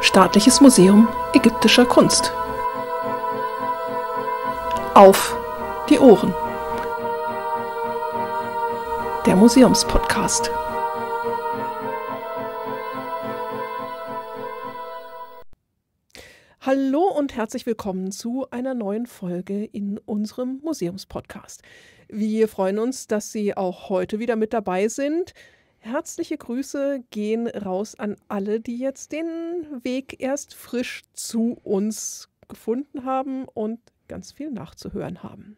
Staatliches Museum ägyptischer Kunst. Auf die Ohren. Der Museumspodcast. Hallo und herzlich willkommen zu einer neuen Folge in unserem Museumspodcast. Wir freuen uns, dass Sie auch heute wieder mit dabei sind. Herzliche Grüße gehen raus an alle, die jetzt den Weg erst frisch zu uns gefunden haben und ganz viel nachzuhören haben.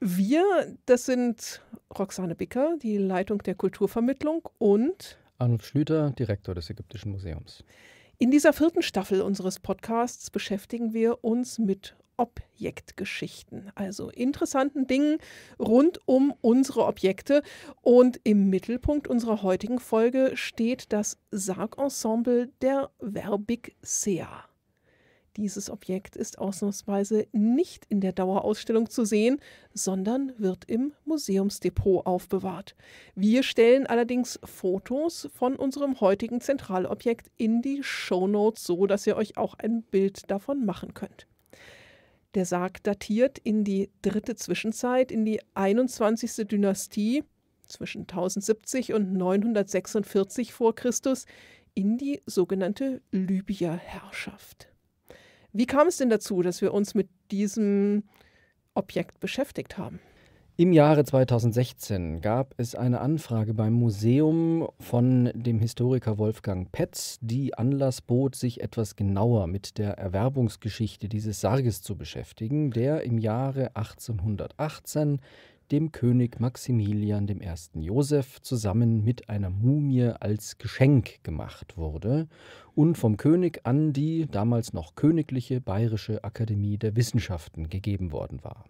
Wir, das sind Roxane Bicker, die Leitung der Kulturvermittlung und Arnulf Schlüter, Direktor des Ägyptischen Museums. In dieser vierten Staffel unseres Podcasts beschäftigen wir uns mit Objektgeschichten, also interessanten Dingen rund um unsere Objekte. Und im Mittelpunkt unserer heutigen Folge steht das Sargensemble der Verbig Sea. Dieses Objekt ist ausnahmsweise nicht in der Dauerausstellung zu sehen, sondern wird im Museumsdepot aufbewahrt. Wir stellen allerdings Fotos von unserem heutigen Zentralobjekt in die Shownotes, so dass ihr euch auch ein Bild davon machen könnt. Der Sarg datiert in die dritte Zwischenzeit, in die 21. Dynastie zwischen 1070 und 946 vor Christus in die sogenannte Libyer-Herrschaft. Wie kam es denn dazu, dass wir uns mit diesem Objekt beschäftigt haben? Im Jahre 2016 gab es eine Anfrage beim Museum von dem Historiker Wolfgang Petz, die Anlass bot, sich etwas genauer mit der Erwerbungsgeschichte dieses Sarges zu beschäftigen, der im Jahre 1818 dem König Maximilian I. Joseph zusammen mit einer Mumie als Geschenk gemacht wurde und vom König an die damals noch königliche Bayerische Akademie der Wissenschaften gegeben worden war.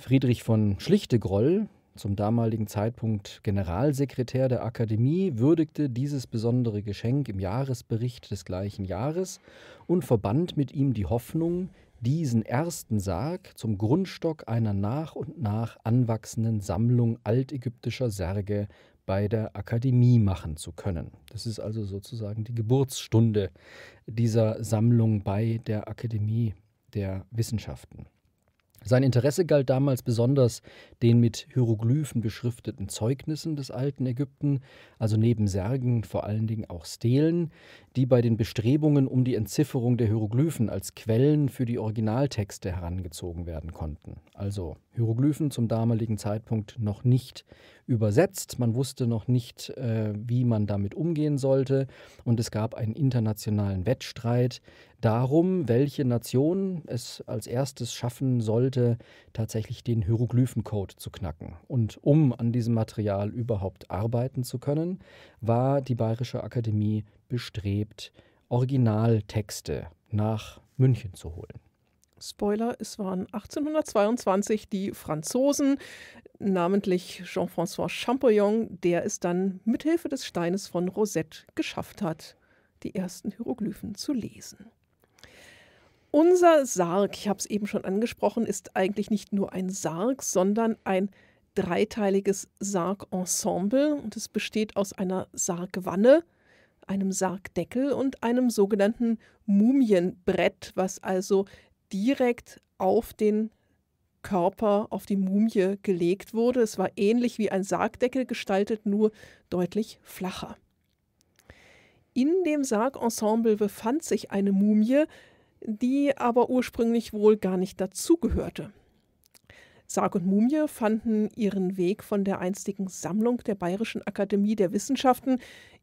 Friedrich von Schlichtegroll, zum damaligen Zeitpunkt Generalsekretär der Akademie, würdigte dieses besondere Geschenk im Jahresbericht des gleichen Jahres und verband mit ihm die Hoffnung, diesen ersten Sarg zum Grundstock einer nach und nach anwachsenden Sammlung altägyptischer Särge bei der Akademie machen zu können. Das ist also sozusagen die Geburtsstunde dieser Sammlung bei der Akademie der Wissenschaften. Sein Interesse galt damals besonders den mit Hieroglyphen beschrifteten Zeugnissen des alten Ägypten, also neben Särgen vor allen Dingen auch Stelen, die bei den Bestrebungen um die Entzifferung der Hieroglyphen als Quellen für die Originaltexte herangezogen werden konnten. Also Hieroglyphen zum damaligen Zeitpunkt noch nicht übersetzt. Man wusste noch nicht, äh, wie man damit umgehen sollte. Und es gab einen internationalen Wettstreit darum, welche Nation es als erstes schaffen sollte, tatsächlich den Hieroglyphencode zu knacken. Und um an diesem Material überhaupt arbeiten zu können, war die Bayerische Akademie bestrebt, Originaltexte nach München zu holen. Spoiler, es waren 1822 die Franzosen, namentlich Jean-François Champollion, der es dann mithilfe des Steines von Rosette geschafft hat, die ersten Hieroglyphen zu lesen. Unser Sarg, ich habe es eben schon angesprochen, ist eigentlich nicht nur ein Sarg, sondern ein dreiteiliges Sargensemble und es besteht aus einer Sargwanne, einem Sargdeckel und einem sogenannten Mumienbrett, was also direkt auf den Körper, auf die Mumie gelegt wurde. Es war ähnlich wie ein Sargdeckel gestaltet, nur deutlich flacher. In dem Sargensemble befand sich eine Mumie, die aber ursprünglich wohl gar nicht dazugehörte. Sarg und Mumie fanden ihren Weg von der einstigen Sammlung der Bayerischen Akademie der Wissenschaften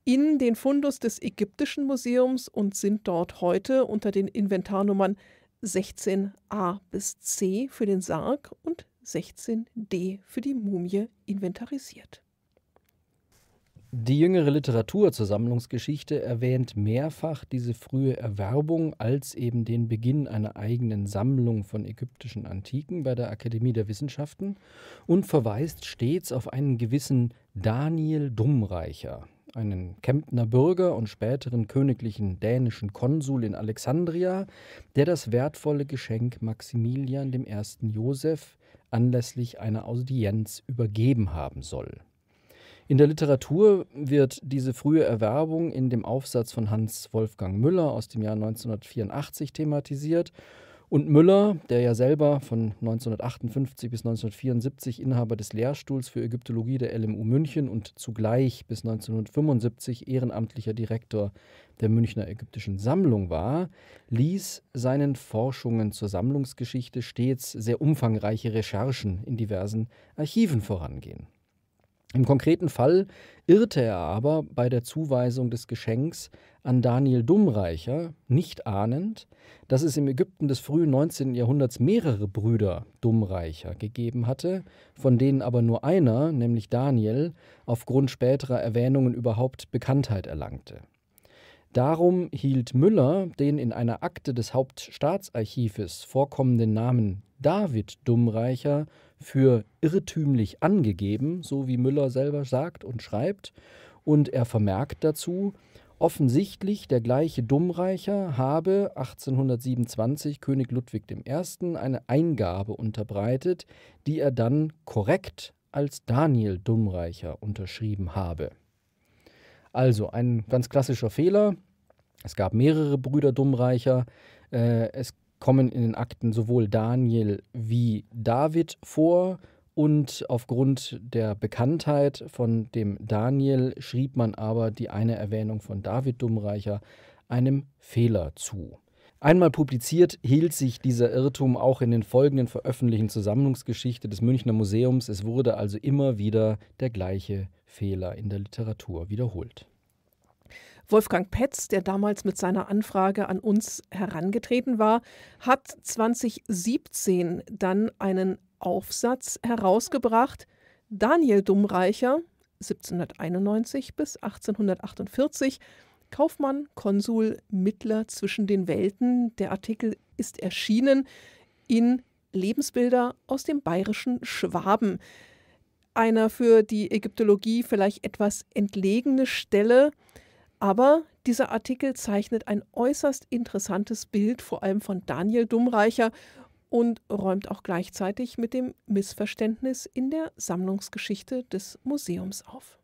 in den Fundus des Ägyptischen Museums und sind dort heute unter den Inventarnummern 16a bis c für den Sarg und 16d für die Mumie inventarisiert. Die jüngere Literatur zur Sammlungsgeschichte erwähnt mehrfach diese frühe Erwerbung als eben den Beginn einer eigenen Sammlung von ägyptischen Antiken bei der Akademie der Wissenschaften und verweist stets auf einen gewissen Daniel Dummreicher, einen Kemptner Bürger und späteren königlichen dänischen Konsul in Alexandria, der das wertvolle Geschenk Maximilian dem ersten Josef anlässlich einer Audienz übergeben haben soll. In der Literatur wird diese frühe Erwerbung in dem Aufsatz von Hans Wolfgang Müller aus dem Jahr 1984 thematisiert und Müller, der ja selber von 1958 bis 1974 Inhaber des Lehrstuhls für Ägyptologie der LMU München und zugleich bis 1975 ehrenamtlicher Direktor der Münchner Ägyptischen Sammlung war, ließ seinen Forschungen zur Sammlungsgeschichte stets sehr umfangreiche Recherchen in diversen Archiven vorangehen. Im konkreten Fall irrte er aber bei der Zuweisung des Geschenks an Daniel Dummreicher, nicht ahnend, dass es im Ägypten des frühen 19. Jahrhunderts mehrere Brüder Dummreicher gegeben hatte, von denen aber nur einer, nämlich Daniel, aufgrund späterer Erwähnungen überhaupt Bekanntheit erlangte. Darum hielt Müller den in einer Akte des Hauptstaatsarchives vorkommenden Namen David Dummreicher für irrtümlich angegeben, so wie Müller selber sagt und schreibt. Und er vermerkt dazu, offensichtlich der gleiche Dummreicher habe 1827 König Ludwig I. eine Eingabe unterbreitet, die er dann korrekt als Daniel Dummreicher unterschrieben habe. Also ein ganz klassischer Fehler. Es gab mehrere Brüder Dummreicher. Äh, es kommen in den Akten sowohl Daniel wie David vor und aufgrund der Bekanntheit von dem Daniel schrieb man aber die eine Erwähnung von David Dummreicher einem Fehler zu. Einmal publiziert, hielt sich dieser Irrtum auch in den folgenden veröffentlichten Versammlungsgeschichte des Münchner Museums. Es wurde also immer wieder der gleiche Fehler in der Literatur wiederholt. Wolfgang Petz, der damals mit seiner Anfrage an uns herangetreten war, hat 2017 dann einen Aufsatz herausgebracht. Daniel Dummreicher, 1791 bis 1848, Kaufmann, Konsul, Mittler zwischen den Welten. Der Artikel ist erschienen in Lebensbilder aus dem bayerischen Schwaben. Einer für die Ägyptologie vielleicht etwas entlegene Stelle. Aber dieser Artikel zeichnet ein äußerst interessantes Bild, vor allem von Daniel Dummreicher, und räumt auch gleichzeitig mit dem Missverständnis in der Sammlungsgeschichte des Museums auf.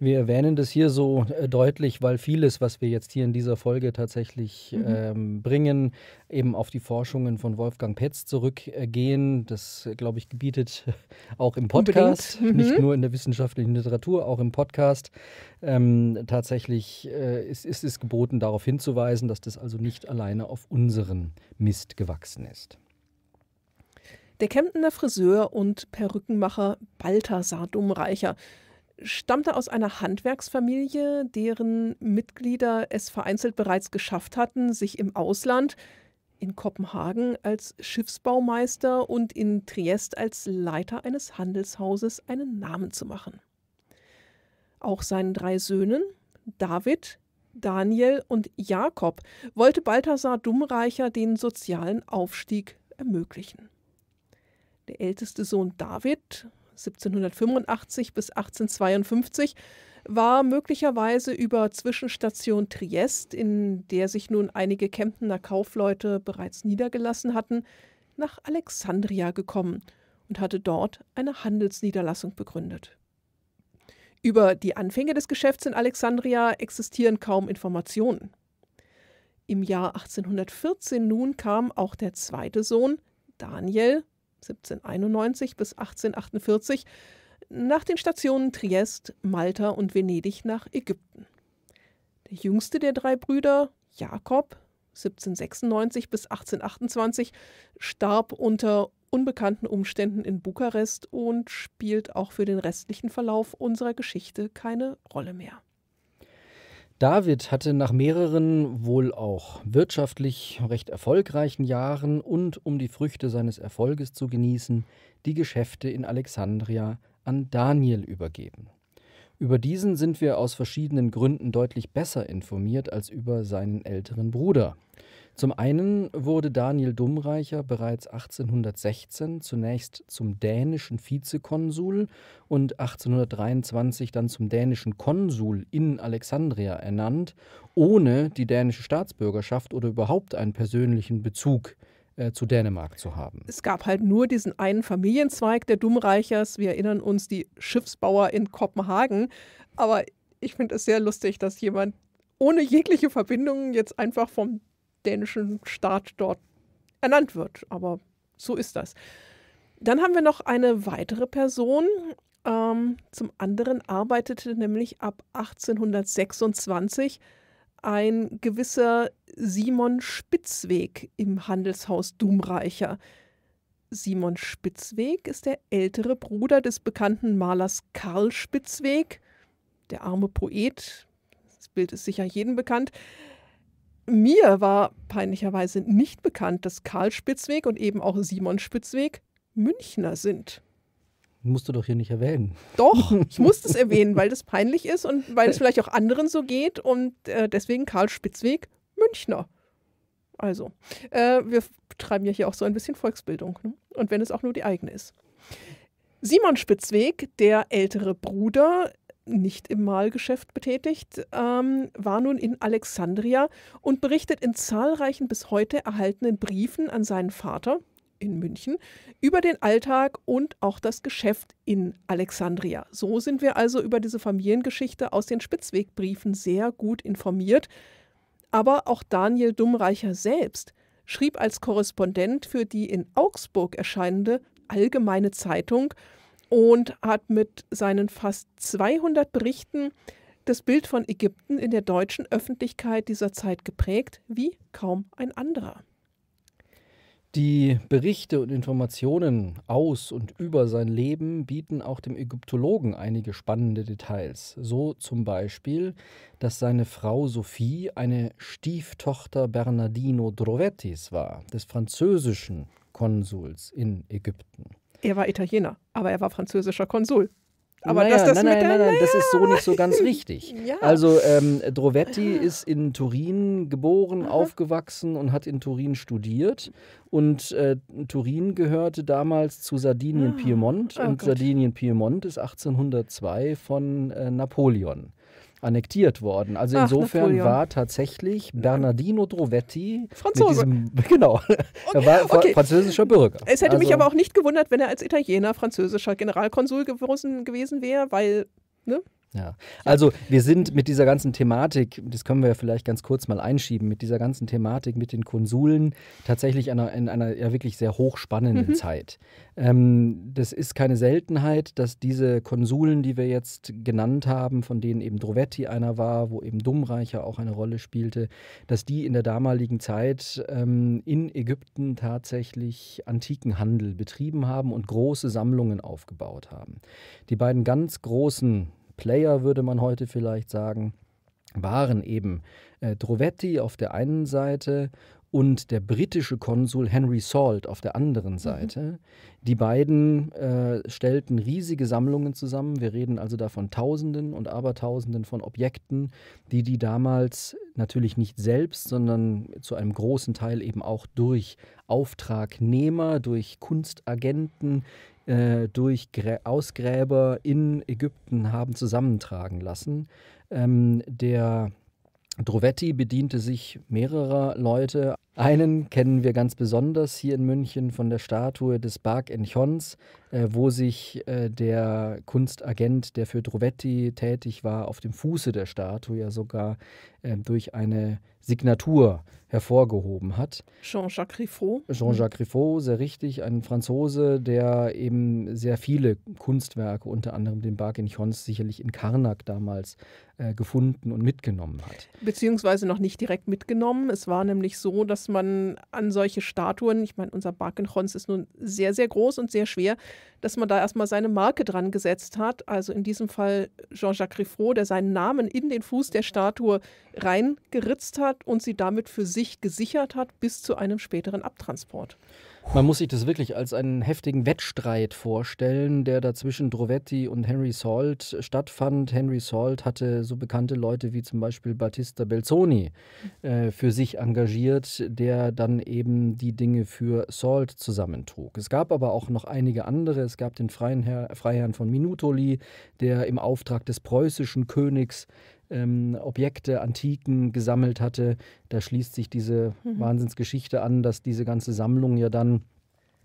Wir erwähnen das hier so äh, deutlich, weil vieles, was wir jetzt hier in dieser Folge tatsächlich mhm. ähm, bringen, eben auf die Forschungen von Wolfgang Petz zurückgehen. Das, glaube ich, gebietet auch im Podcast, mhm. nicht nur in der wissenschaftlichen Literatur, auch im Podcast. Ähm, tatsächlich äh, ist, ist es geboten, darauf hinzuweisen, dass das also nicht alleine auf unseren Mist gewachsen ist. Der Kemptener Friseur und Perückenmacher Balthasar Dummreicher stammte aus einer Handwerksfamilie, deren Mitglieder es vereinzelt bereits geschafft hatten, sich im Ausland, in Kopenhagen als Schiffsbaumeister und in Triest als Leiter eines Handelshauses einen Namen zu machen. Auch seinen drei Söhnen, David, Daniel und Jakob, wollte Balthasar Dummreicher den sozialen Aufstieg ermöglichen. Der älteste Sohn David 1785 bis 1852 war möglicherweise über Zwischenstation Triest, in der sich nun einige Kemptener Kaufleute bereits niedergelassen hatten, nach Alexandria gekommen und hatte dort eine Handelsniederlassung begründet. Über die Anfänge des Geschäfts in Alexandria existieren kaum Informationen. Im Jahr 1814 nun kam auch der zweite Sohn, Daniel, 1791 bis 1848, nach den Stationen Triest, Malta und Venedig nach Ägypten. Der jüngste der drei Brüder, Jakob, 1796 bis 1828, starb unter unbekannten Umständen in Bukarest und spielt auch für den restlichen Verlauf unserer Geschichte keine Rolle mehr. David hatte nach mehreren, wohl auch wirtschaftlich recht erfolgreichen Jahren und um die Früchte seines Erfolges zu genießen, die Geschäfte in Alexandria an Daniel übergeben. Über diesen sind wir aus verschiedenen Gründen deutlich besser informiert als über seinen älteren Bruder. Zum einen wurde Daniel Dummreicher bereits 1816 zunächst zum dänischen Vizekonsul und 1823 dann zum dänischen Konsul in Alexandria ernannt, ohne die dänische Staatsbürgerschaft oder überhaupt einen persönlichen Bezug äh, zu Dänemark zu haben. Es gab halt nur diesen einen Familienzweig der Dummreichers. Wir erinnern uns die Schiffsbauer in Kopenhagen. Aber ich finde es sehr lustig, dass jemand ohne jegliche Verbindungen jetzt einfach vom dänischen Staat dort ernannt wird. Aber so ist das. Dann haben wir noch eine weitere Person. Ähm, zum anderen arbeitete nämlich ab 1826 ein gewisser Simon Spitzweg im Handelshaus Dumreicher. Simon Spitzweg ist der ältere Bruder des bekannten Malers Karl Spitzweg, der arme Poet. Das Bild ist sicher jedem bekannt. Mir war peinlicherweise nicht bekannt, dass Karl Spitzweg und eben auch Simon Spitzweg Münchner sind. Musst du doch hier nicht erwähnen. Doch, ich muss es erwähnen, weil das peinlich ist und weil es vielleicht auch anderen so geht und äh, deswegen Karl Spitzweg Münchner. Also, äh, wir betreiben ja hier auch so ein bisschen Volksbildung. Ne? Und wenn es auch nur die eigene ist. Simon Spitzweg, der ältere Bruder, nicht im Malgeschäft betätigt, ähm, war nun in Alexandria und berichtet in zahlreichen bis heute erhaltenen Briefen an seinen Vater in München über den Alltag und auch das Geschäft in Alexandria. So sind wir also über diese Familiengeschichte aus den Spitzwegbriefen sehr gut informiert. Aber auch Daniel Dummreicher selbst schrieb als Korrespondent für die in Augsburg erscheinende Allgemeine Zeitung und hat mit seinen fast 200 Berichten das Bild von Ägypten in der deutschen Öffentlichkeit dieser Zeit geprägt wie kaum ein anderer. Die Berichte und Informationen aus und über sein Leben bieten auch dem Ägyptologen einige spannende Details. So zum Beispiel, dass seine Frau Sophie eine Stieftochter Bernardino Drovettis war, des französischen Konsuls in Ägypten. Er war Italiener, aber er war französischer Konsul. Aber naja, das nein, nein, nein, nein, das ist so nicht so ganz richtig. ja. Also ähm, Drovetti ja. ist in Turin geboren, Aha. aufgewachsen und hat in Turin studiert. Und äh, Turin gehörte damals zu Sardinien-Piemont. Ah. Oh und Sardinien-Piemont ist 1802 von äh, Napoleon annektiert worden. Also Ach, insofern Napoleon. war tatsächlich Bernardino Drovetti Franzose. Diesem, genau, er war okay. französischer Bürger. Es hätte also, mich aber auch nicht gewundert, wenn er als Italiener französischer Generalkonsul gewesen, gewesen wäre, weil ne? Ja, also wir sind mit dieser ganzen Thematik, das können wir ja vielleicht ganz kurz mal einschieben, mit dieser ganzen Thematik mit den Konsuln tatsächlich in einer, in einer ja wirklich sehr hochspannenden mhm. Zeit. Ähm, das ist keine Seltenheit, dass diese Konsuln, die wir jetzt genannt haben, von denen eben Drovetti einer war, wo eben Dummreicher auch eine Rolle spielte, dass die in der damaligen Zeit ähm, in Ägypten tatsächlich antiken Handel betrieben haben und große Sammlungen aufgebaut haben. Die beiden ganz großen Player, würde man heute vielleicht sagen, waren eben äh, Drovetti auf der einen Seite und der britische Konsul Henry Salt auf der anderen mhm. Seite. Mhm. Die beiden äh, stellten riesige Sammlungen zusammen. Wir reden also da von Tausenden und Abertausenden von Objekten, die die damals natürlich nicht selbst, sondern zu einem großen Teil eben auch durch Auftragnehmer, durch Kunstagenten, äh, durch Grä Ausgräber in Ägypten haben zusammentragen lassen. Ähm, der Drovetti bediente sich mehrerer Leute, einen kennen wir ganz besonders hier in München von der Statue des Bark in Chons, äh, wo sich äh, der Kunstagent, der für Drovetti tätig war, auf dem Fuße der Statue ja sogar äh, durch eine Signatur hervorgehoben hat. Jean-Jacques Riffaut. Mhm. Jean-Jacques Riffaut, sehr richtig, ein Franzose, der eben sehr viele Kunstwerke, unter anderem den Bark in Chons, sicherlich in Karnak damals äh, gefunden und mitgenommen hat. Beziehungsweise noch nicht direkt mitgenommen. Es war nämlich so, dass dass man an solche Statuen, ich meine, unser Barkenhons ist nun sehr, sehr groß und sehr schwer, dass man da erstmal seine Marke dran gesetzt hat. Also in diesem Fall Jean-Jacques Riffraud, der seinen Namen in den Fuß der Statue reingeritzt hat und sie damit für sich gesichert hat bis zu einem späteren Abtransport. Man muss sich das wirklich als einen heftigen Wettstreit vorstellen, der da zwischen Drovetti und Henry Salt stattfand. Henry Salt hatte so bekannte Leute wie zum Beispiel Battista Belzoni äh, für sich engagiert, der dann eben die Dinge für Salt zusammentrug. Es gab aber auch noch einige andere. Es gab den Freiherrn von Minutoli, der im Auftrag des preußischen Königs ähm, Objekte, Antiken gesammelt hatte. Da schließt sich diese mhm. Wahnsinnsgeschichte an, dass diese ganze Sammlung ja dann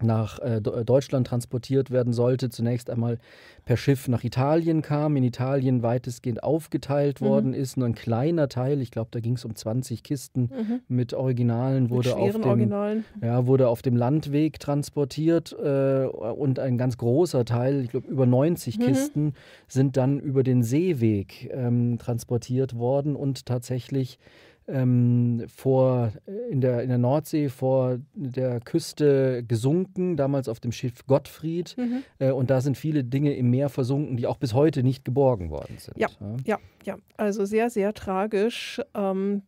nach äh, äh, Deutschland transportiert werden sollte, zunächst einmal per Schiff nach Italien kam, in Italien weitestgehend aufgeteilt mhm. worden ist. Nur ein kleiner Teil, ich glaube, da ging es um 20 Kisten mhm. mit Originalen, wurde, mit auf dem, Originalen. Ja, wurde auf dem Landweg transportiert äh, und ein ganz großer Teil, ich glaube über 90 mhm. Kisten, sind dann über den Seeweg ähm, transportiert worden und tatsächlich ähm, vor, äh, in, der, in der Nordsee vor der Küste gesunken, damals auf dem Schiff Gottfried. Mhm. Äh, und da sind viele Dinge im Meer versunken, die auch bis heute nicht geborgen worden sind. Ja, ja, ja. Also sehr, sehr tragisch. Ähm,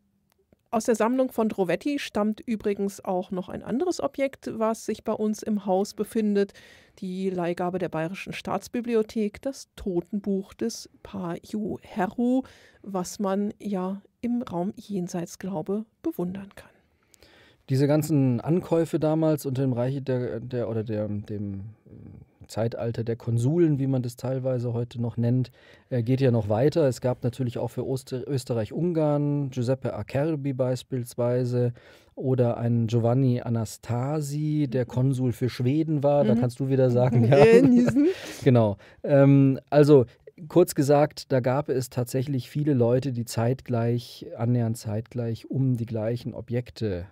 aus der Sammlung von Drovetti stammt übrigens auch noch ein anderes Objekt, was sich bei uns im Haus befindet, die Leihgabe der Bayerischen Staatsbibliothek, das Totenbuch des Paju Heru, was man ja im Raum Jenseitsglaube bewundern kann. Diese ganzen Ankäufe damals unter dem Reich der, der oder der, dem Zeitalter der Konsuln, wie man das teilweise heute noch nennt, äh, geht ja noch weiter. Es gab natürlich auch für Österreich-Ungarn Giuseppe Acerbi beispielsweise oder einen Giovanni Anastasi, der mhm. Konsul für Schweden war. Mhm. Da kannst du wieder sagen, ja. Äh, genau. Ähm, also kurz gesagt, da gab es tatsächlich viele Leute, die zeitgleich, annähernd zeitgleich, um die gleichen Objekte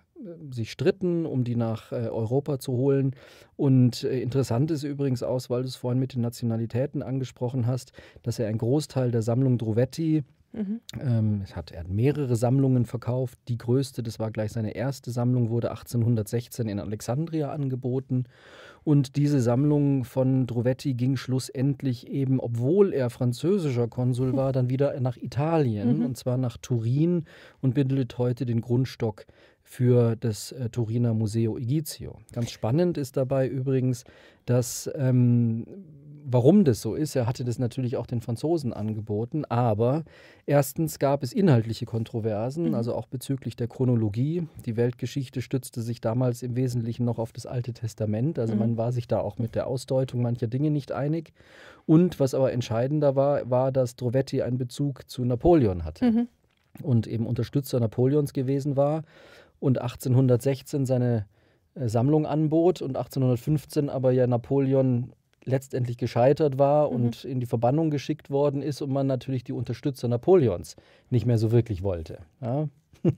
sich stritten, um die nach äh, Europa zu holen. Und äh, interessant ist übrigens auch, weil du es vorhin mit den Nationalitäten angesprochen hast, dass er einen Großteil der Sammlung Drovetti Mhm. Ähm, es hat, er hat mehrere Sammlungen verkauft. Die größte, das war gleich seine erste Sammlung, wurde 1816 in Alexandria angeboten. Und diese Sammlung von Drovetti ging schlussendlich eben, obwohl er französischer Konsul war, dann wieder nach Italien mhm. und zwar nach Turin und bildet heute den Grundstock für das äh, Turiner Museo Egizio. Ganz spannend ist dabei übrigens, dass ähm, warum das so ist, er hatte das natürlich auch den Franzosen angeboten, aber erstens gab es inhaltliche Kontroversen, mhm. also auch bezüglich der Chronologie. Die Weltgeschichte stützte sich damals im Wesentlichen noch auf das Alte Testament, also mhm. man war sich da auch mit der Ausdeutung mancher Dinge nicht einig. Und was aber entscheidender war, war, dass Drovetti einen Bezug zu Napoleon hatte. Mhm. Und eben Unterstützer Napoleons gewesen war und 1816 seine äh, Sammlung anbot und 1815 aber ja Napoleon letztendlich gescheitert war mhm. und in die Verbannung geschickt worden ist und man natürlich die Unterstützer Napoleons nicht mehr so wirklich wollte. Ja?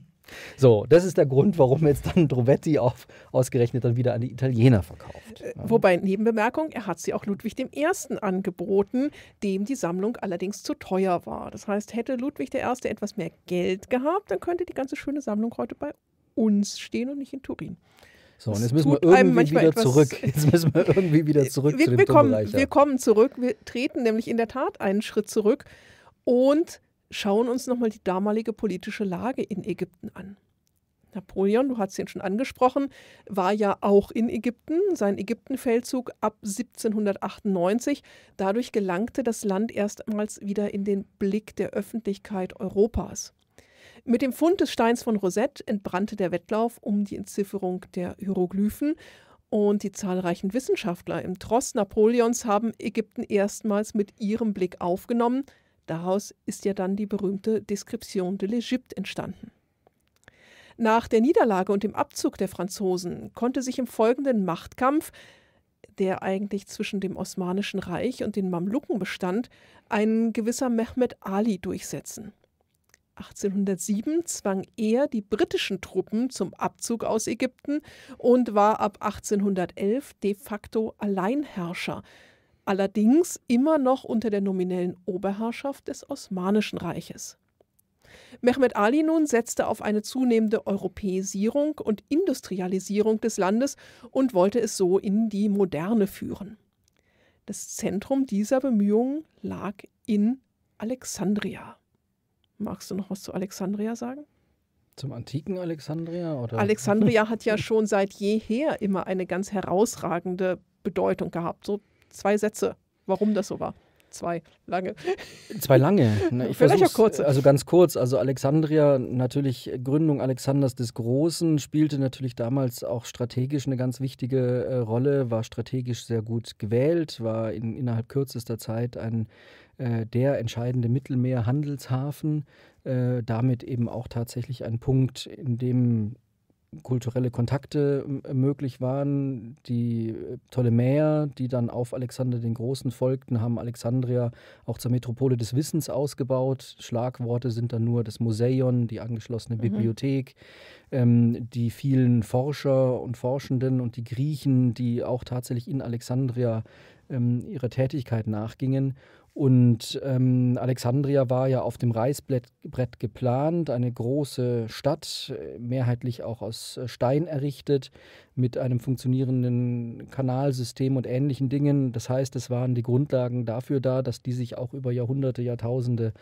So, das ist der Grund, warum jetzt dann Drovetti auf, ausgerechnet dann wieder an die Italiener verkauft. Äh, ja. Wobei, Nebenbemerkung, er hat sie auch Ludwig I. angeboten, dem die Sammlung allerdings zu teuer war. Das heißt, hätte Ludwig I. etwas mehr Geld gehabt, dann könnte die ganze schöne Sammlung heute bei uns stehen und nicht in Turin. So, und jetzt müssen wir irgendwie wieder zurück. Jetzt müssen wir irgendwie wieder zurück wir, zu dem wir kommen, wir kommen zurück. Wir treten nämlich in der Tat einen Schritt zurück und schauen uns nochmal die damalige politische Lage in Ägypten an. Napoleon, du hast ihn schon angesprochen, war ja auch in Ägypten. Sein Ägyptenfeldzug ab 1798. Dadurch gelangte das Land erstmals wieder in den Blick der Öffentlichkeit Europas. Mit dem Fund des Steins von Rosette entbrannte der Wettlauf um die Entzifferung der Hieroglyphen und die zahlreichen Wissenschaftler im Tross Napoleons haben Ägypten erstmals mit ihrem Blick aufgenommen. Daraus ist ja dann die berühmte Description de l'Égypte entstanden. Nach der Niederlage und dem Abzug der Franzosen konnte sich im folgenden Machtkampf, der eigentlich zwischen dem Osmanischen Reich und den Mamluken bestand, ein gewisser Mehmed Ali durchsetzen. 1807 zwang er die britischen Truppen zum Abzug aus Ägypten und war ab 1811 de facto Alleinherrscher, allerdings immer noch unter der nominellen Oberherrschaft des Osmanischen Reiches. Mehmed Ali nun setzte auf eine zunehmende Europäisierung und Industrialisierung des Landes und wollte es so in die Moderne führen. Das Zentrum dieser Bemühungen lag in Alexandria. Magst du noch was zu Alexandria sagen? Zum antiken Alexandria? Oder? Alexandria hat ja schon seit jeher immer eine ganz herausragende Bedeutung gehabt. So zwei Sätze, warum das so war. Zwei lange. Zwei lange. Ne? Ich Vielleicht auch äh, kurz. Also ganz kurz. Also Alexandria, natürlich Gründung Alexanders des Großen, spielte natürlich damals auch strategisch eine ganz wichtige äh, Rolle, war strategisch sehr gut gewählt, war in, innerhalb kürzester Zeit ein äh, der entscheidende Mittelmeerhandelshafen, äh, damit eben auch tatsächlich ein Punkt, in dem kulturelle Kontakte äh, möglich waren. Die Ptolemäer, äh, die dann auf Alexander den Großen folgten, haben Alexandria auch zur Metropole des Wissens ausgebaut. Schlagworte sind dann nur das Museion, die angeschlossene mhm. Bibliothek, ähm, die vielen Forscher und Forschenden und die Griechen, die auch tatsächlich in Alexandria ähm, ihrer Tätigkeit nachgingen. Und ähm, Alexandria war ja auf dem Reißbrett geplant, eine große Stadt, äh, mehrheitlich auch aus äh, Stein errichtet, mit einem funktionierenden Kanalsystem und ähnlichen Dingen. Das heißt, es waren die Grundlagen dafür da, dass die sich auch über Jahrhunderte, Jahrtausende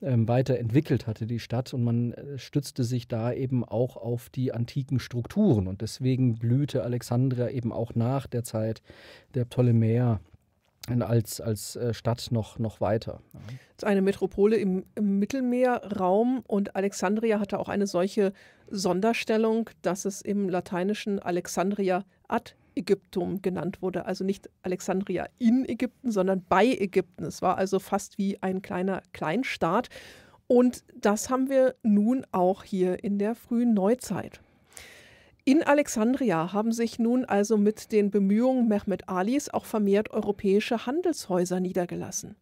ähm, weiterentwickelt hatte, die Stadt. Und man äh, stützte sich da eben auch auf die antiken Strukturen. Und deswegen blühte Alexandria eben auch nach der Zeit der Ptolemäer als, als äh, Stadt noch, noch weiter. Es ist eine Metropole im, im, Mittelmeerraum und Alexandria hatte auch eine solche Sonderstellung, dass es im Lateinischen Alexandria ad Ägyptum genannt wurde. Also nicht Alexandria in Ägypten, sondern bei Ägypten. Es war also fast wie ein kleiner Kleinstaat. Und das haben wir nun auch hier in der frühen Neuzeit. In Alexandria haben sich nun also mit den Bemühungen Mehmet Alis auch vermehrt europäische Handelshäuser niedergelassen.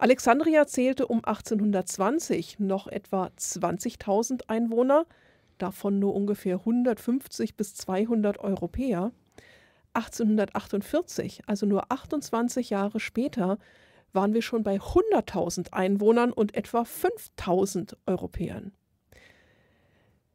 Alexandria zählte um 1820 noch etwa 20.000 Einwohner, davon nur ungefähr 150 bis 200 Europäer. 1848, also nur 28 Jahre später, waren wir schon bei 100.000 Einwohnern und etwa 5.000 Europäern.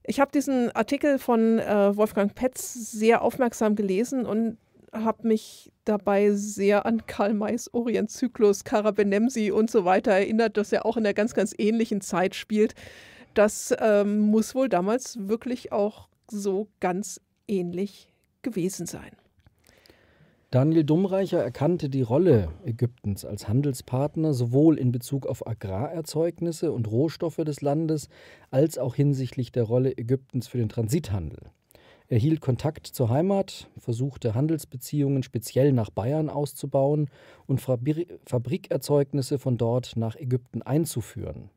Ich habe diesen Artikel von äh, Wolfgang Petz sehr aufmerksam gelesen und habe mich dabei sehr an Karl Mays Orientzyklus, Karabenemsi und so weiter erinnert, dass er auch in der ganz, ganz ähnlichen Zeit spielt. Das ähm, muss wohl damals wirklich auch so ganz ähnlich gewesen sein. Daniel Dummreicher erkannte die Rolle Ägyptens als Handelspartner sowohl in Bezug auf Agrarerzeugnisse und Rohstoffe des Landes als auch hinsichtlich der Rolle Ägyptens für den Transithandel. Er hielt Kontakt zur Heimat, versuchte Handelsbeziehungen speziell nach Bayern auszubauen und Fabrikerzeugnisse von dort nach Ägypten einzuführen.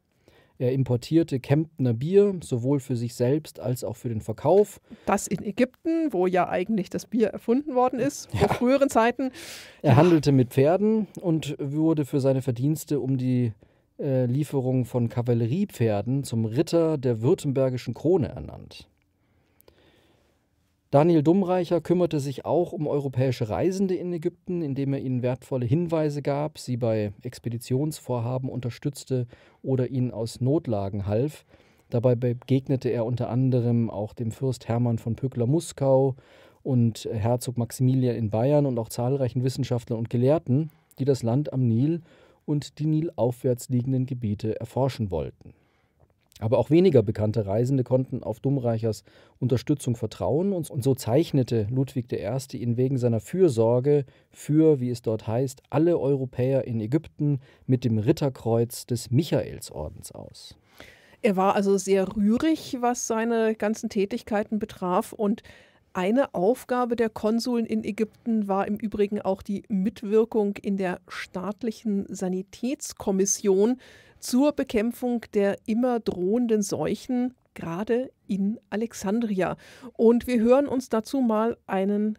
Er importierte Kemptner Bier, sowohl für sich selbst als auch für den Verkauf. Das in Ägypten, wo ja eigentlich das Bier erfunden worden ist, ja. vor früheren Zeiten. Er ja. handelte mit Pferden und wurde für seine Verdienste um die äh, Lieferung von Kavalleriepferden zum Ritter der württembergischen Krone ernannt. Daniel Dummreicher kümmerte sich auch um europäische Reisende in Ägypten, indem er ihnen wertvolle Hinweise gab, sie bei Expeditionsvorhaben unterstützte oder ihnen aus Notlagen half. Dabei begegnete er unter anderem auch dem Fürst Hermann von Pückler-Muskau und Herzog Maximilian in Bayern und auch zahlreichen Wissenschaftlern und Gelehrten, die das Land am Nil und die nilaufwärts liegenden Gebiete erforschen wollten. Aber auch weniger bekannte Reisende konnten auf Dummreichers Unterstützung vertrauen und so zeichnete Ludwig I. ihn wegen seiner Fürsorge für, wie es dort heißt, alle Europäer in Ägypten mit dem Ritterkreuz des Michaelsordens aus. Er war also sehr rührig, was seine ganzen Tätigkeiten betraf und eine Aufgabe der Konsuln in Ägypten war im Übrigen auch die Mitwirkung in der staatlichen Sanitätskommission, zur Bekämpfung der immer drohenden Seuchen, gerade in Alexandria. Und wir hören uns dazu mal einen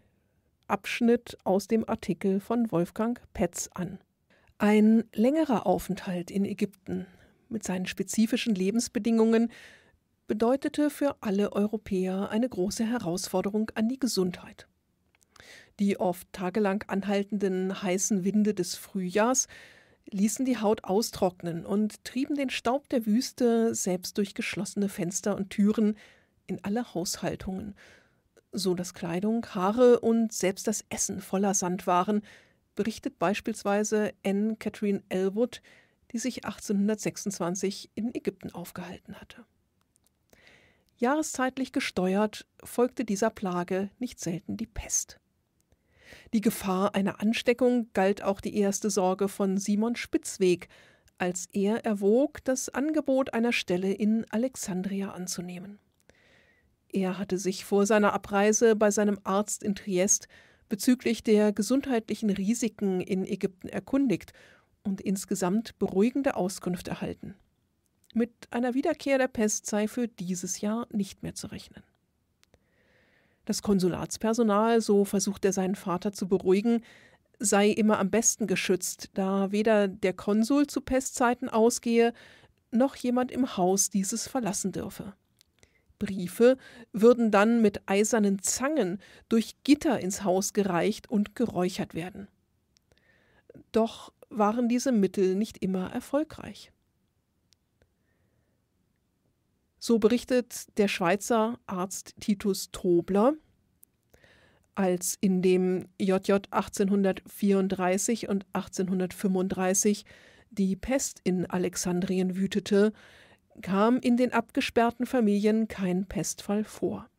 Abschnitt aus dem Artikel von Wolfgang Petz an. Ein längerer Aufenthalt in Ägypten mit seinen spezifischen Lebensbedingungen bedeutete für alle Europäer eine große Herausforderung an die Gesundheit. Die oft tagelang anhaltenden heißen Winde des Frühjahrs ließen die Haut austrocknen und trieben den Staub der Wüste selbst durch geschlossene Fenster und Türen in alle Haushaltungen, so dass Kleidung, Haare und selbst das Essen voller Sand waren, berichtet beispielsweise Anne Catherine Elwood, die sich 1826 in Ägypten aufgehalten hatte. Jahreszeitlich gesteuert folgte dieser Plage nicht selten die Pest. Die Gefahr einer Ansteckung galt auch die erste Sorge von Simon Spitzweg, als er erwog, das Angebot einer Stelle in Alexandria anzunehmen. Er hatte sich vor seiner Abreise bei seinem Arzt in Triest bezüglich der gesundheitlichen Risiken in Ägypten erkundigt und insgesamt beruhigende Auskunft erhalten. Mit einer Wiederkehr der Pest sei für dieses Jahr nicht mehr zu rechnen. Das Konsulatspersonal, so versucht er seinen Vater zu beruhigen, sei immer am besten geschützt, da weder der Konsul zu Pestzeiten ausgehe, noch jemand im Haus dieses verlassen dürfe. Briefe würden dann mit eisernen Zangen durch Gitter ins Haus gereicht und geräuchert werden. Doch waren diese Mittel nicht immer erfolgreich. So berichtet der Schweizer Arzt Titus Tobler, als in dem JJ 1834 und 1835 die Pest in Alexandrien wütete, kam in den abgesperrten Familien kein Pestfall vor.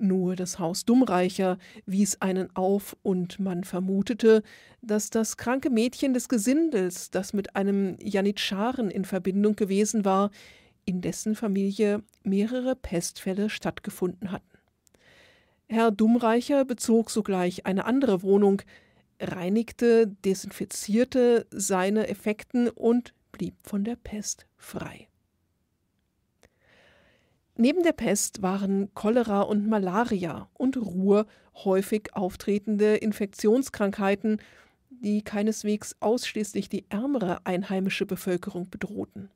Nur das Haus Dummreicher wies einen auf, und man vermutete, dass das kranke Mädchen des Gesindels, das mit einem Janitscharen in Verbindung gewesen war, in dessen Familie mehrere Pestfälle stattgefunden hatten. Herr Dummreicher bezog sogleich eine andere Wohnung, reinigte, desinfizierte seine Effekten und blieb von der Pest frei. Neben der Pest waren Cholera und Malaria und Ruhr häufig auftretende Infektionskrankheiten, die keineswegs ausschließlich die ärmere einheimische Bevölkerung bedrohten.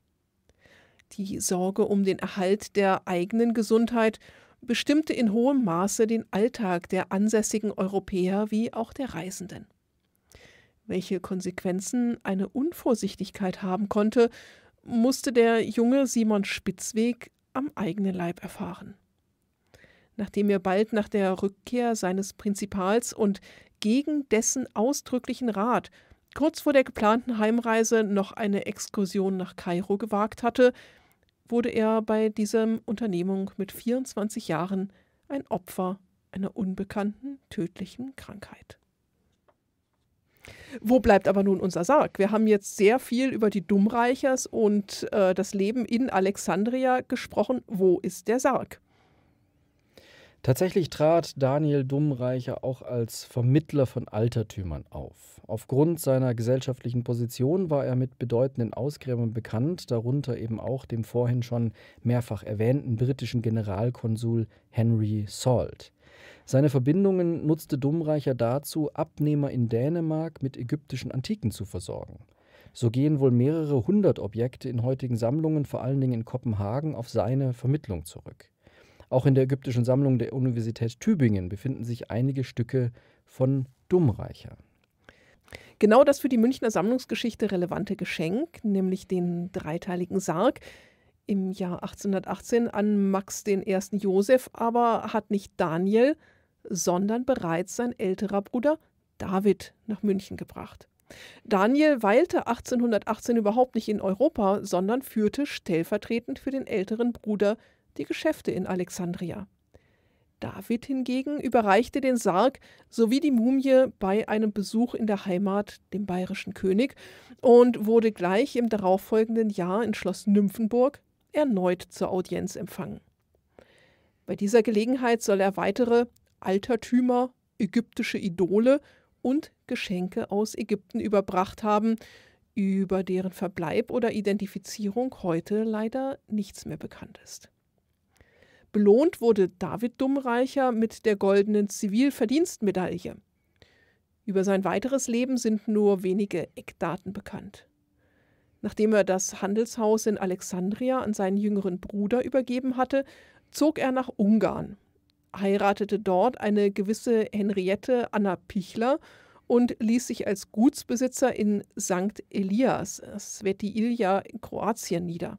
Die Sorge um den Erhalt der eigenen Gesundheit bestimmte in hohem Maße den Alltag der ansässigen Europäer wie auch der Reisenden. Welche Konsequenzen eine Unvorsichtigkeit haben konnte, musste der junge Simon Spitzweg am eigenen Leib erfahren. Nachdem er bald nach der Rückkehr seines Prinzipals und gegen dessen ausdrücklichen Rat kurz vor der geplanten Heimreise noch eine Exkursion nach Kairo gewagt hatte, wurde er bei dieser Unternehmung mit 24 Jahren ein Opfer einer unbekannten tödlichen Krankheit. Wo bleibt aber nun unser Sarg? Wir haben jetzt sehr viel über die Dummreichers und äh, das Leben in Alexandria gesprochen. Wo ist der Sarg? Tatsächlich trat Daniel Dummreicher auch als Vermittler von Altertümern auf. Aufgrund seiner gesellschaftlichen Position war er mit bedeutenden Ausgräbern bekannt, darunter eben auch dem vorhin schon mehrfach erwähnten britischen Generalkonsul Henry Salt. Seine Verbindungen nutzte Dummreicher dazu, Abnehmer in Dänemark mit ägyptischen Antiken zu versorgen. So gehen wohl mehrere hundert Objekte in heutigen Sammlungen, vor allen Dingen in Kopenhagen, auf seine Vermittlung zurück. Auch in der ägyptischen Sammlung der Universität Tübingen befinden sich einige Stücke von Dummreicher. Genau das für die Münchner Sammlungsgeschichte relevante Geschenk, nämlich den dreiteiligen Sarg, im Jahr 1818 an Max I. Josef, aber hat nicht Daniel, sondern bereits sein älterer Bruder David nach München gebracht. Daniel weilte 1818 überhaupt nicht in Europa, sondern führte stellvertretend für den älteren Bruder die Geschäfte in Alexandria. David hingegen überreichte den Sarg sowie die Mumie bei einem Besuch in der Heimat dem bayerischen König und wurde gleich im darauffolgenden Jahr in Schloss Nymphenburg erneut zur Audienz empfangen. Bei dieser Gelegenheit soll er weitere Altertümer, ägyptische Idole und Geschenke aus Ägypten überbracht haben, über deren Verbleib oder Identifizierung heute leider nichts mehr bekannt ist. Belohnt wurde David Dummreicher mit der goldenen Zivilverdienstmedaille. Über sein weiteres Leben sind nur wenige Eckdaten bekannt. Nachdem er das Handelshaus in Alexandria an seinen jüngeren Bruder übergeben hatte, zog er nach Ungarn, heiratete dort eine gewisse Henriette Anna Pichler und ließ sich als Gutsbesitzer in St. Elias, Sveti Ilja in Kroatien nieder.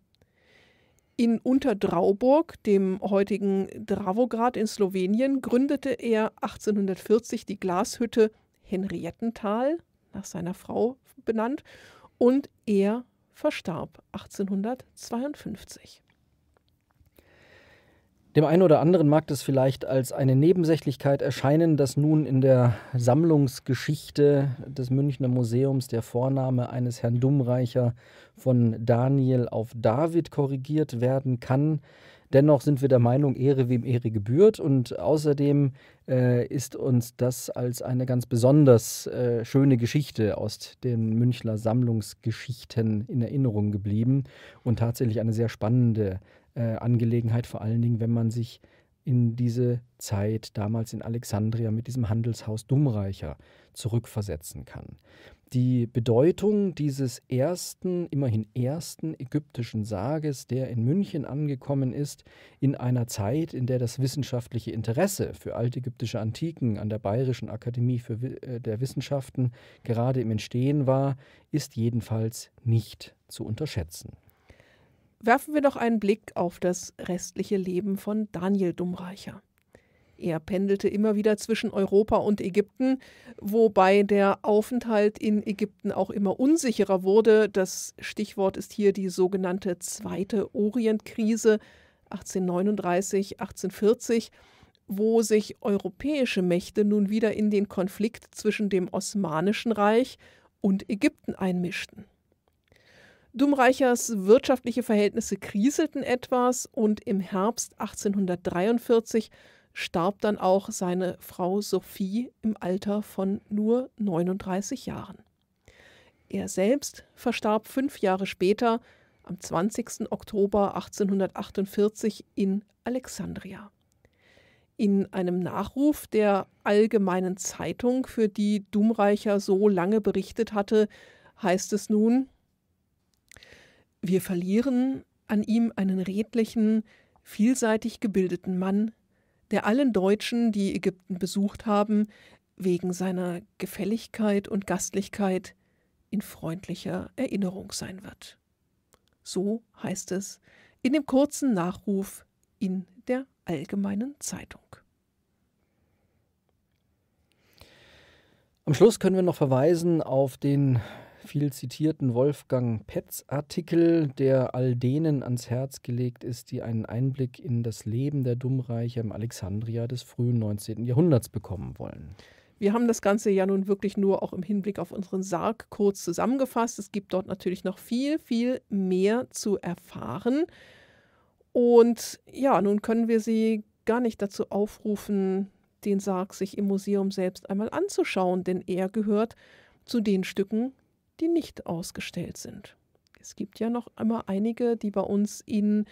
In Unterdrauburg, dem heutigen Dravograd in Slowenien, gründete er 1840 die Glashütte Henriettental, nach seiner Frau benannt, und er verstarb 1852. Dem einen oder anderen mag es vielleicht als eine Nebensächlichkeit erscheinen, dass nun in der Sammlungsgeschichte des Münchner Museums der Vorname eines Herrn Dummreicher von Daniel auf David korrigiert werden kann. Dennoch sind wir der Meinung, Ehre wem Ehre gebührt. Und außerdem äh, ist uns das als eine ganz besonders äh, schöne Geschichte aus den Münchner Sammlungsgeschichten in Erinnerung geblieben und tatsächlich eine sehr spannende äh, Angelegenheit, vor allen Dingen, wenn man sich in diese Zeit damals in Alexandria mit diesem Handelshaus Dummreicher zurückversetzen kann. Die Bedeutung dieses ersten, immerhin ersten ägyptischen Sages, der in München angekommen ist, in einer Zeit, in der das wissenschaftliche Interesse für altägyptische Antiken an der Bayerischen Akademie für, äh, der Wissenschaften gerade im Entstehen war, ist jedenfalls nicht zu unterschätzen werfen wir noch einen Blick auf das restliche Leben von Daniel Dumreicher. Er pendelte immer wieder zwischen Europa und Ägypten, wobei der Aufenthalt in Ägypten auch immer unsicherer wurde. Das Stichwort ist hier die sogenannte Zweite Orientkrise 1839, 1840, wo sich europäische Mächte nun wieder in den Konflikt zwischen dem Osmanischen Reich und Ägypten einmischten. Dumreichers wirtschaftliche Verhältnisse kriselten etwas und im Herbst 1843 starb dann auch seine Frau Sophie im Alter von nur 39 Jahren. Er selbst verstarb fünf Jahre später am 20. Oktober 1848 in Alexandria. In einem Nachruf der Allgemeinen Zeitung, für die Dumreicher so lange berichtet hatte, heißt es nun, wir verlieren an ihm einen redlichen, vielseitig gebildeten Mann, der allen Deutschen, die Ägypten besucht haben, wegen seiner Gefälligkeit und Gastlichkeit in freundlicher Erinnerung sein wird. So heißt es in dem kurzen Nachruf in der Allgemeinen Zeitung. Am Schluss können wir noch verweisen auf den viel zitierten Wolfgang Petz-Artikel, der all denen ans Herz gelegt ist, die einen Einblick in das Leben der Dummreicher im Alexandria des frühen 19. Jahrhunderts bekommen wollen. Wir haben das Ganze ja nun wirklich nur auch im Hinblick auf unseren Sarg kurz zusammengefasst. Es gibt dort natürlich noch viel, viel mehr zu erfahren. Und ja, nun können wir Sie gar nicht dazu aufrufen, den Sarg sich im Museum selbst einmal anzuschauen, denn er gehört zu den Stücken, die nicht ausgestellt sind. Es gibt ja noch immer einige, die bei uns in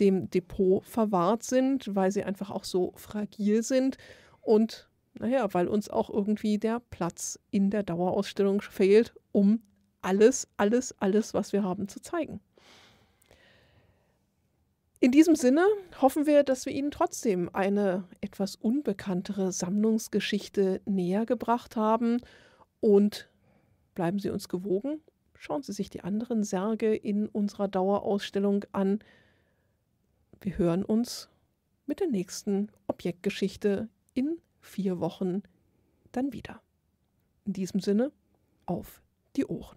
dem Depot verwahrt sind, weil sie einfach auch so fragil sind und naja, weil uns auch irgendwie der Platz in der Dauerausstellung fehlt, um alles, alles, alles, was wir haben, zu zeigen. In diesem Sinne hoffen wir, dass wir Ihnen trotzdem eine etwas unbekanntere Sammlungsgeschichte näher gebracht haben und Bleiben Sie uns gewogen, schauen Sie sich die anderen Särge in unserer Dauerausstellung an. Wir hören uns mit der nächsten Objektgeschichte in vier Wochen dann wieder. In diesem Sinne, auf die Ohren.